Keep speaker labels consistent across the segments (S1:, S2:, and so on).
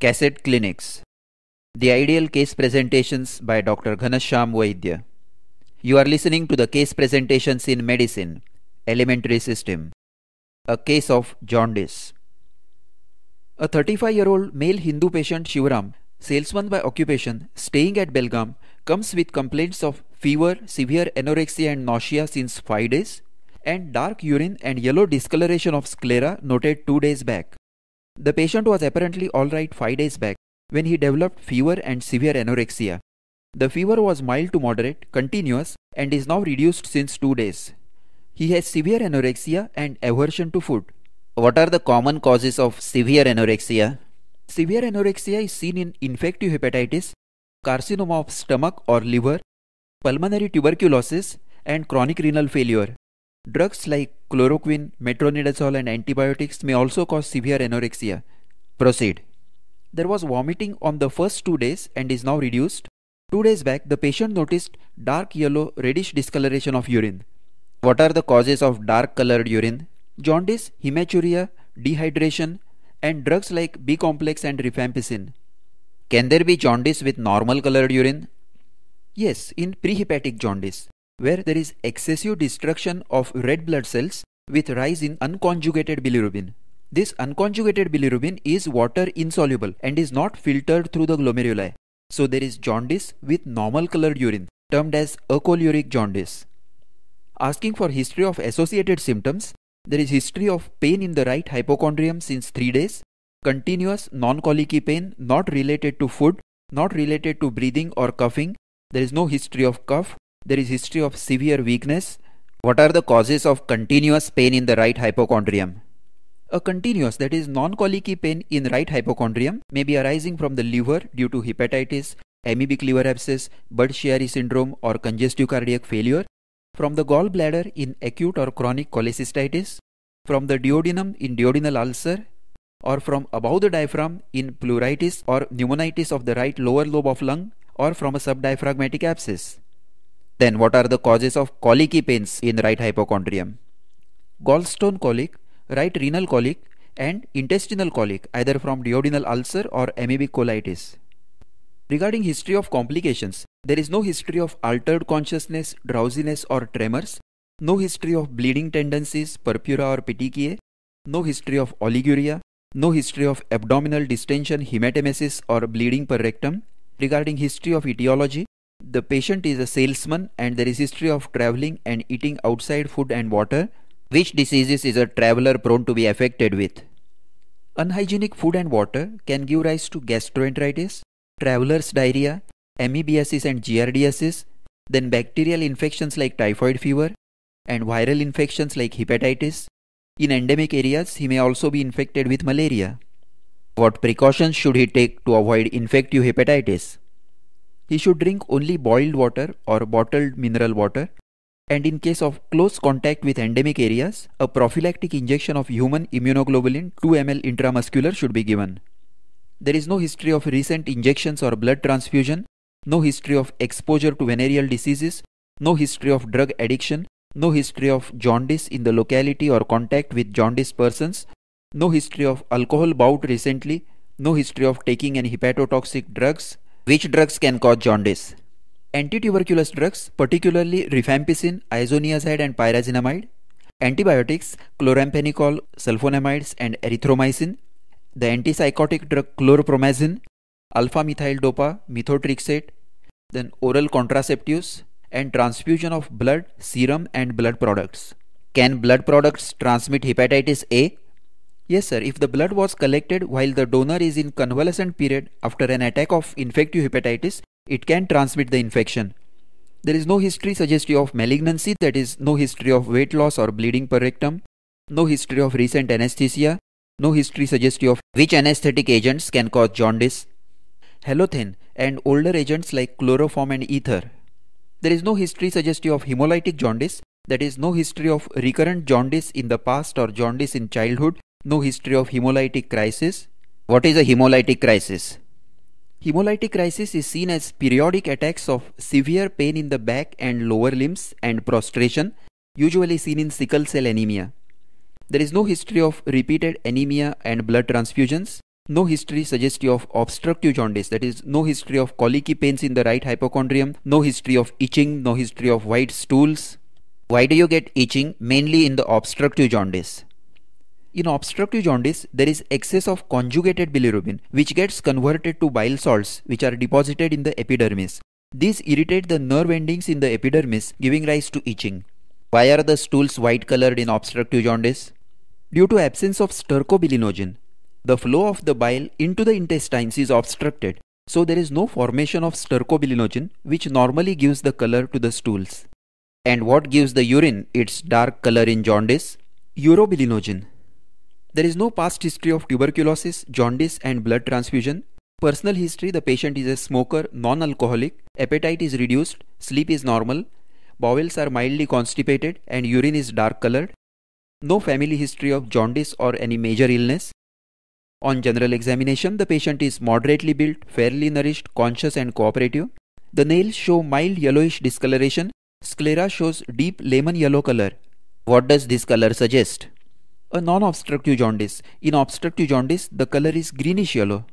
S1: Cassette Clinics The Ideal Case Presentations by Dr. Ghanasham Vaidya. You are listening to the Case Presentations in Medicine Elementary System. A Case of Jaundice. A 35 year old male Hindu patient Shivram, salesman by occupation, staying at Belgaum, comes with complaints of fever, severe anorexia and nausea since 5 days, and dark urine and yellow discoloration of sclera noted 2 days back. The patient was apparently alright 5 days back when he developed fever and severe anorexia. The fever was mild to moderate, continuous, and is now reduced since 2 days. He has severe anorexia and aversion to food. What are the common causes of severe anorexia? Severe anorexia is seen in infective hepatitis, carcinoma of stomach or liver, pulmonary tuberculosis, and chronic renal failure. Drugs like chloroquine, metronidazole, and antibiotics may also cause severe anorexia. Proceed. There was vomiting on the first two days and is now reduced. Two days back, the patient noticed dark yellow, reddish discoloration of urine. What are the causes of dark colored urine? Jaundice, hematuria, dehydration, and drugs like B complex and rifampicin. Can there be jaundice with normal colored urine? Yes, in prehepatic jaundice where there is excessive destruction of red blood cells with rise in unconjugated bilirubin. This unconjugated bilirubin is water insoluble and is not filtered through the glomeruli. So there is jaundice with normal colored urine termed as acoluric jaundice. Asking for history of associated symptoms, there is history of pain in the right hypochondrium since 3 days, continuous non-colicky pain not related to food, not related to breathing or coughing, there is no history of cough, there is history of severe weakness. What are the causes of continuous pain in the right hypochondrium? A continuous, that is non-colicky pain in right hypochondrium may be arising from the liver due to hepatitis, amoebic liver abscess, budd chiari syndrome or congestive cardiac failure, from the gallbladder in acute or chronic cholecystitis, from the duodenum in duodenal ulcer, or from above the diaphragm in pleuritis or pneumonitis of the right lower lobe of lung, or from a subdiaphragmatic abscess. Then what are the causes of colicky pains in right hypochondrium? Gallstone colic, right renal colic and intestinal colic either from duodenal ulcer or amoebic colitis. Regarding history of complications, there is no history of altered consciousness, drowsiness or tremors, no history of bleeding tendencies, purpura or petechiae, no history of oliguria, no history of abdominal distension, hematemesis or bleeding per rectum. Regarding history of etiology, the patient is a salesman and there is history of traveling and eating outside food and water. Which diseases is a traveler prone to be affected with? Unhygienic food and water can give rise to gastroenteritis, traveler's diarrhea, amebiasis and giardiasis, then bacterial infections like typhoid fever and viral infections like hepatitis. In endemic areas, he may also be infected with malaria. What precautions should he take to avoid infective hepatitis? He should drink only boiled water or bottled mineral water. And in case of close contact with endemic areas, a prophylactic injection of human immunoglobulin 2 ml intramuscular should be given. There is no history of recent injections or blood transfusion, no history of exposure to venereal diseases, no history of drug addiction, no history of jaundice in the locality or contact with jaundiced persons, no history of alcohol bout recently, no history of taking any hepatotoxic drugs, which drugs can cause jaundice? Antituberculous drugs, particularly rifampicin, isoniazid and pyrazinamide. Antibiotics, chloramphenicol, sulfonamides and erythromycin. The antipsychotic drug chlorpromazine, alpha methyl dopa methotrexate. Then oral contraceptives and transfusion of blood, serum and blood products. Can blood products transmit hepatitis A? Yes sir, if the blood was collected while the donor is in convalescent period after an attack of infective hepatitis, it can transmit the infection. There is no history suggestive of malignancy, that is, no history of weight loss or bleeding per rectum, no history of recent anesthesia, no history suggestive of which anesthetic agents can cause jaundice, Halothane and older agents like chloroform and ether. There is no history suggestive of hemolytic jaundice, that is, no history of recurrent jaundice in the past or jaundice in childhood no history of hemolytic crisis. What is a hemolytic crisis? Hemolytic crisis is seen as periodic attacks of severe pain in the back and lower limbs and prostration, usually seen in sickle cell anemia. There is no history of repeated anemia and blood transfusions, no history suggestive of obstructive jaundice, that is, no history of colicky pains in the right hypochondrium, no history of itching, no history of white stools. Why do you get itching? Mainly in the obstructive jaundice. In obstructive jaundice, there is excess of conjugated bilirubin, which gets converted to bile salts, which are deposited in the epidermis. These irritate the nerve endings in the epidermis, giving rise to itching. Why are the stools white colored in obstructive jaundice? Due to absence of stercobilinogen, the flow of the bile into the intestines is obstructed, so there is no formation of stercobilinogen, which normally gives the color to the stools. And what gives the urine its dark color in jaundice? Urobilinogen. There is no past history of tuberculosis, jaundice, and blood transfusion. Personal history the patient is a smoker, non alcoholic, appetite is reduced, sleep is normal, bowels are mildly constipated, and urine is dark colored. No family history of jaundice or any major illness. On general examination, the patient is moderately built, fairly nourished, conscious, and cooperative. The nails show mild yellowish discoloration. Sclera shows deep lemon yellow color. What does this color suggest? a non-obstructive jaundice. In obstructive jaundice, the color is greenish yellow.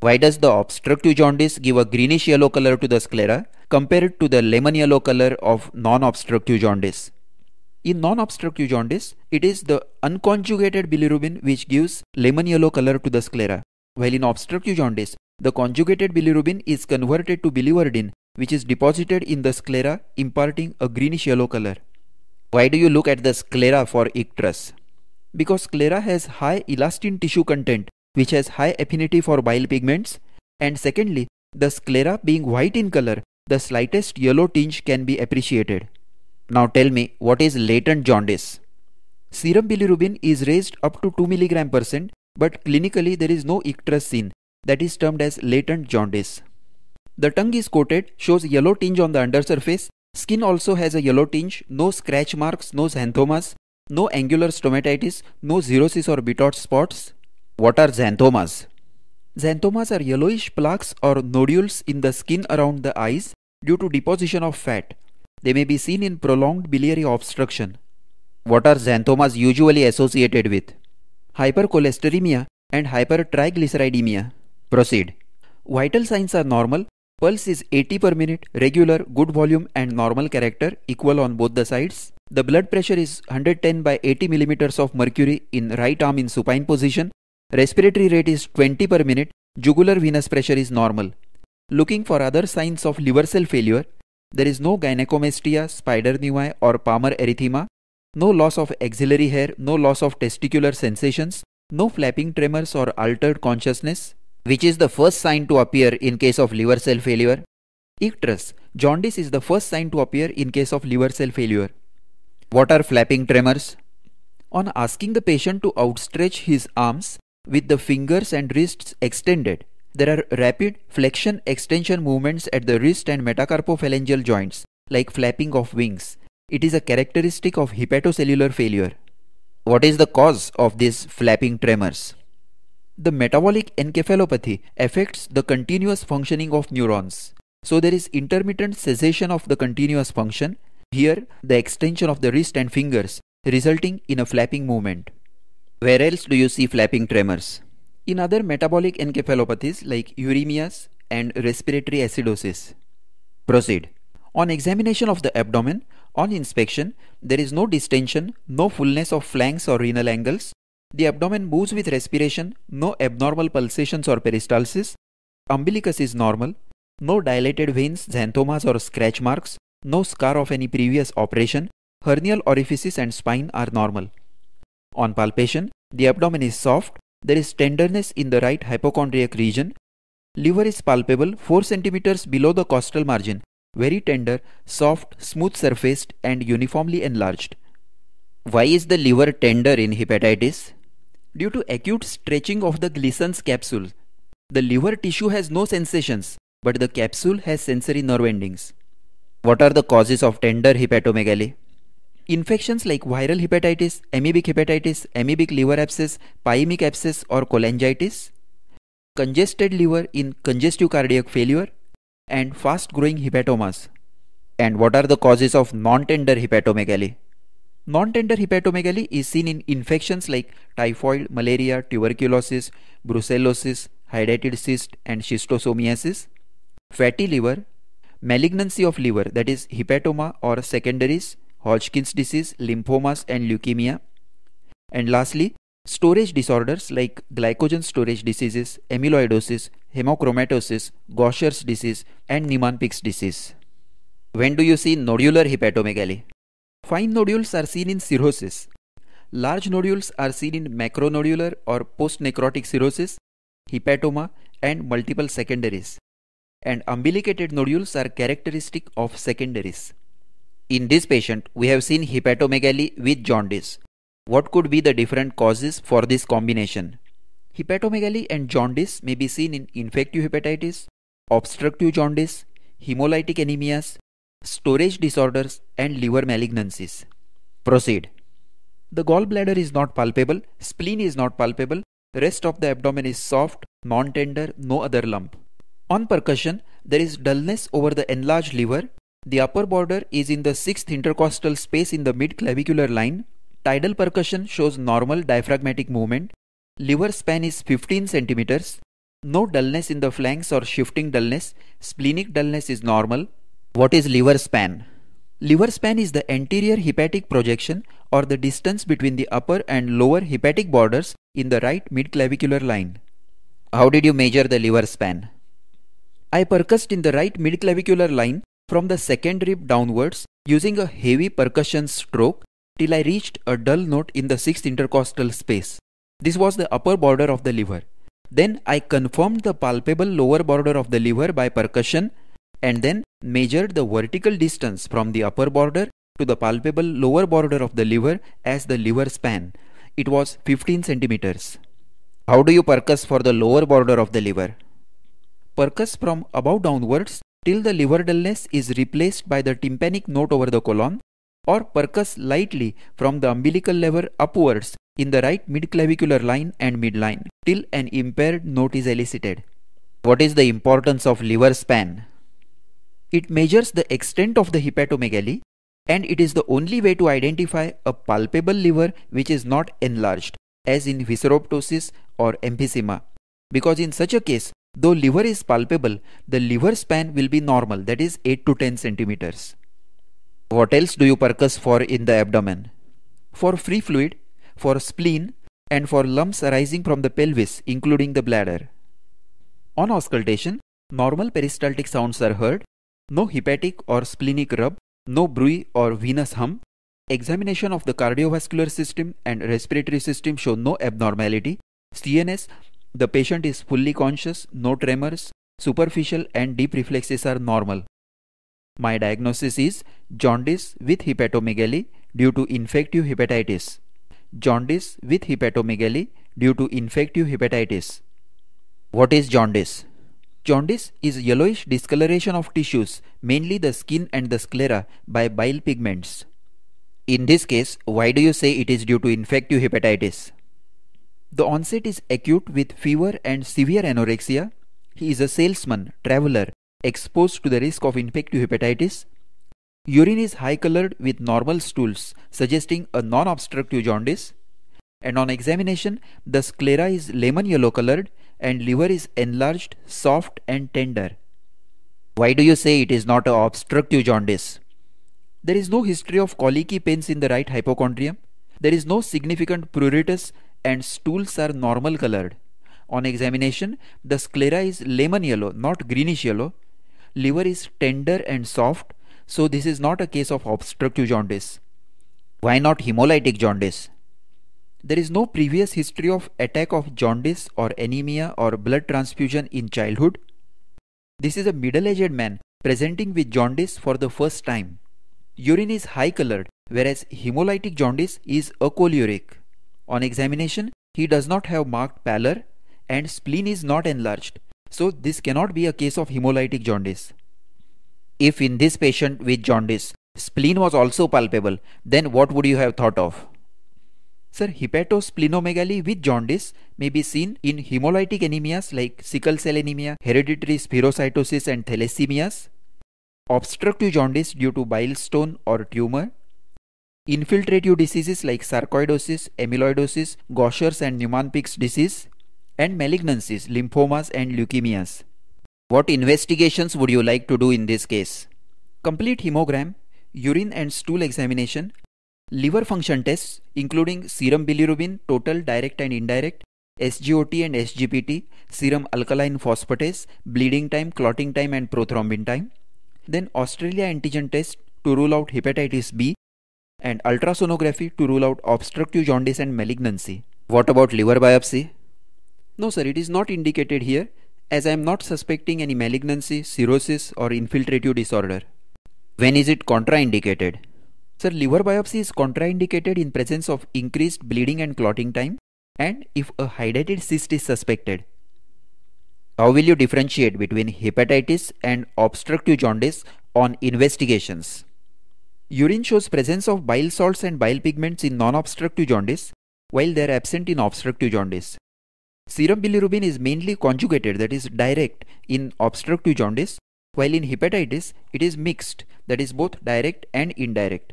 S1: Why does the obstructive jaundice give a greenish yellow color to the sclera compared to the lemon yellow color of non-obstructive jaundice? In non-obstructive jaundice, it is the unconjugated bilirubin which gives lemon yellow color to the sclera. While in obstructive jaundice, the conjugated bilirubin is converted to biliverdin which is deposited in the sclera imparting a greenish yellow color. Why do you look at the sclera for icterus? because sclera has high elastin tissue content which has high affinity for bile pigments and secondly the sclera being white in color the slightest yellow tinge can be appreciated. Now tell me what is latent jaundice? Serum bilirubin is raised up to 2 mg percent but clinically there is no icterus seen that is termed as latent jaundice. The tongue is coated, shows yellow tinge on the undersurface. Skin also has a yellow tinge, no scratch marks, no xanthomas. No angular stomatitis, no xerosis or betot spots. What are xanthomas? Xanthomas are yellowish plaques or nodules in the skin around the eyes due to deposition of fat. They may be seen in prolonged biliary obstruction. What are xanthomas usually associated with? Hypercholesteremia and hypertriglyceridemia. Proceed. Vital signs are normal. Pulse is 80 per minute, regular, good volume and normal character equal on both the sides. The blood pressure is 110 by 80 millimeters of mercury in right arm in supine position. Respiratory rate is 20 per minute. Jugular venous pressure is normal. Looking for other signs of liver cell failure, there is no gynecomastia, spider nevi or palmar erythema, no loss of axillary hair, no loss of testicular sensations, no flapping tremors or altered consciousness, which is the first sign to appear in case of liver cell failure. Icterus, jaundice is the first sign to appear in case of liver cell failure. What are flapping tremors? On asking the patient to outstretch his arms with the fingers and wrists extended, there are rapid flexion extension movements at the wrist and metacarpophalangeal joints, like flapping of wings. It is a characteristic of hepatocellular failure. What is the cause of these flapping tremors? The metabolic encephalopathy affects the continuous functioning of neurons. So there is intermittent cessation of the continuous function here, the extension of the wrist and fingers resulting in a flapping movement. Where else do you see flapping tremors? In other metabolic encephalopathies like uremias and respiratory acidosis. Proceed. On examination of the abdomen, on inspection, there is no distension, no fullness of flanks or renal angles. The abdomen moves with respiration, no abnormal pulsations or peristalsis. Umbilicus is normal, no dilated veins, xanthomas or scratch marks, no scar of any previous operation, hernial orifices and spine are normal. On palpation, the abdomen is soft, there is tenderness in the right hypochondriac region, liver is palpable 4 cm below the costal margin, very tender, soft, smooth surfaced and uniformly enlarged. Why is the liver tender in hepatitis? Due to acute stretching of the Gleason's capsule. The liver tissue has no sensations, but the capsule has sensory nerve endings. What are the causes of tender hepatomegaly? Infections like viral hepatitis, amoebic hepatitis, amoebic liver abscess, pyemic abscess or cholangitis, congested liver in congestive cardiac failure and fast growing hepatomas. And what are the causes of non-tender hepatomegaly? Non-tender hepatomegaly is seen in infections like typhoid, malaria, tuberculosis, brucellosis, hydatid cyst and schistosomiasis, fatty liver, Malignancy of liver, that is hepatoma or secondaries, Hodgkin's disease, lymphomas and leukemia. And lastly, storage disorders like glycogen storage diseases, amyloidosis, hemochromatosis, Gaucher's disease and Niemann-Pick's disease. When do you see nodular hepatomegaly? Fine nodules are seen in cirrhosis. Large nodules are seen in macronodular or post-necrotic cirrhosis, hepatoma and multiple secondaries and umbilicated nodules are characteristic of secondaries. In this patient, we have seen hepatomegaly with jaundice. What could be the different causes for this combination? Hepatomegaly and jaundice may be seen in infective hepatitis, obstructive jaundice, hemolytic anemias, storage disorders, and liver malignancies. Proceed. The gallbladder is not palpable, spleen is not palpable, the rest of the abdomen is soft, non tender, no other lump. On percussion, there is dullness over the enlarged liver. The upper border is in the 6th intercostal space in the mid clavicular line. Tidal percussion shows normal diaphragmatic movement. Liver span is 15 centimeters. No dullness in the flanks or shifting dullness. Splenic dullness is normal. What is liver span? Liver span is the anterior hepatic projection or the distance between the upper and lower hepatic borders in the right midclavicular line. How did you measure the liver span? I percussed in the right midclavicular line from the second rib downwards using a heavy percussion stroke till I reached a dull note in the sixth intercostal space. This was the upper border of the liver. Then I confirmed the palpable lower border of the liver by percussion and then measured the vertical distance from the upper border to the palpable lower border of the liver as the liver span. It was 15 centimeters. How do you percuss for the lower border of the liver? percus from above downwards till the liver dullness is replaced by the tympanic note over the colon or percus lightly from the umbilical lever upwards in the right midclavicular line and midline till an impaired note is elicited. What is the importance of liver span? It measures the extent of the hepatomegaly and it is the only way to identify a palpable liver which is not enlarged as in visceroptosis or emphysema because in such a case Though liver is palpable, the liver span will be normal, that is 8 to 10 centimeters. What else do you percuss for in the abdomen? For free fluid, for spleen, and for lumps arising from the pelvis, including the bladder. On auscultation, normal peristaltic sounds are heard, no hepatic or splenic rub, no bruit or venous hum. Examination of the cardiovascular system and respiratory system show no abnormality. CNS the patient is fully conscious, no tremors, superficial and deep reflexes are normal. My diagnosis is jaundice with hepatomegaly due to infective hepatitis. Jaundice with hepatomegaly due to infective hepatitis. What is jaundice? Jaundice is yellowish discoloration of tissues, mainly the skin and the sclera, by bile pigments. In this case, why do you say it is due to infective hepatitis? The onset is acute with fever and severe anorexia. He is a salesman, traveler, exposed to the risk of infective hepatitis. Urine is high colored with normal stools, suggesting a non obstructive jaundice. And on examination, the sclera is lemon yellow colored and liver is enlarged, soft, and tender. Why do you say it is not an obstructive jaundice? There is no history of colicky pains in the right hypochondrium. There is no significant pruritus and stools are normal colored. On examination, the sclera is lemon yellow, not greenish yellow. Liver is tender and soft, so this is not a case of obstructive jaundice. Why not hemolytic jaundice? There is no previous history of attack of jaundice or anemia or blood transfusion in childhood. This is a middle aged man presenting with jaundice for the first time. Urine is high colored, whereas hemolytic jaundice is acoluric. On examination, he does not have marked pallor and spleen is not enlarged, so this cannot be a case of hemolytic jaundice. If in this patient with jaundice, spleen was also palpable, then what would you have thought of? Sir, hepatosplenomegaly with jaundice may be seen in hemolytic anemias like sickle cell anemia, hereditary spherocytosis and thalassemias, obstructive jaundice due to bile stone or tumor, Infiltrative diseases like sarcoidosis, amyloidosis, Gaucher's and Niemann-Pick's disease, and malignancies, lymphomas and leukemias. What investigations would you like to do in this case? Complete hemogram, urine and stool examination, liver function tests including serum bilirubin, total, direct and indirect, SGOT and SGPT, serum alkaline phosphatase, bleeding time, clotting time and prothrombin time. Then Australia antigen test to rule out hepatitis B and ultrasonography to rule out obstructive jaundice and malignancy. What about liver biopsy? No, sir, it is not indicated here as I am not suspecting any malignancy, cirrhosis, or infiltrative disorder. When is it contraindicated? Sir, liver biopsy is contraindicated in presence of increased bleeding and clotting time and if a hydrated cyst is suspected. How will you differentiate between hepatitis and obstructive jaundice on investigations? Urine shows presence of bile salts and bile pigments in non-obstructive jaundice, while they are absent in obstructive jaundice. Serum bilirubin is mainly conjugated, that is direct, in obstructive jaundice, while in hepatitis, it is mixed, that is both direct and indirect.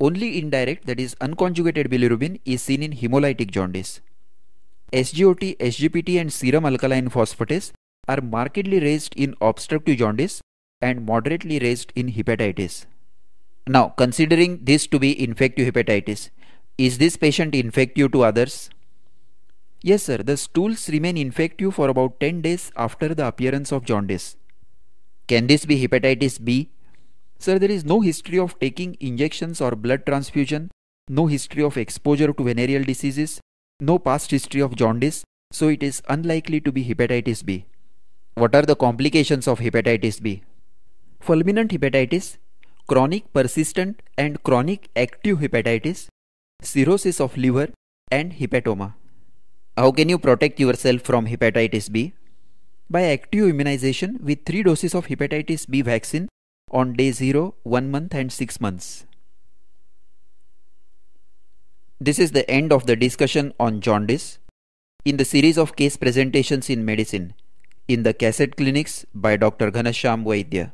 S1: Only indirect, that is unconjugated bilirubin, is seen in hemolytic jaundice. SGOT, SGPT and serum alkaline phosphatase are markedly raised in obstructive jaundice and moderately raised in hepatitis. Now, considering this to be infective hepatitis, is this patient infective to others? Yes, sir, the stools remain infective for about 10 days after the appearance of jaundice. Can this be hepatitis B? Sir, there is no history of taking injections or blood transfusion, no history of exposure to venereal diseases, no past history of jaundice, so it is unlikely to be hepatitis B. What are the complications of hepatitis B? Fulminant hepatitis chronic persistent and chronic active hepatitis, cirrhosis of liver, and hepatoma. How can you protect yourself from hepatitis B? By active immunization with 3 doses of hepatitis B vaccine on day 0, 1 month, and 6 months. This is the end of the discussion on jaundice in the series of case presentations in medicine in the cassette clinics by Dr. Ghanasham Vaidya.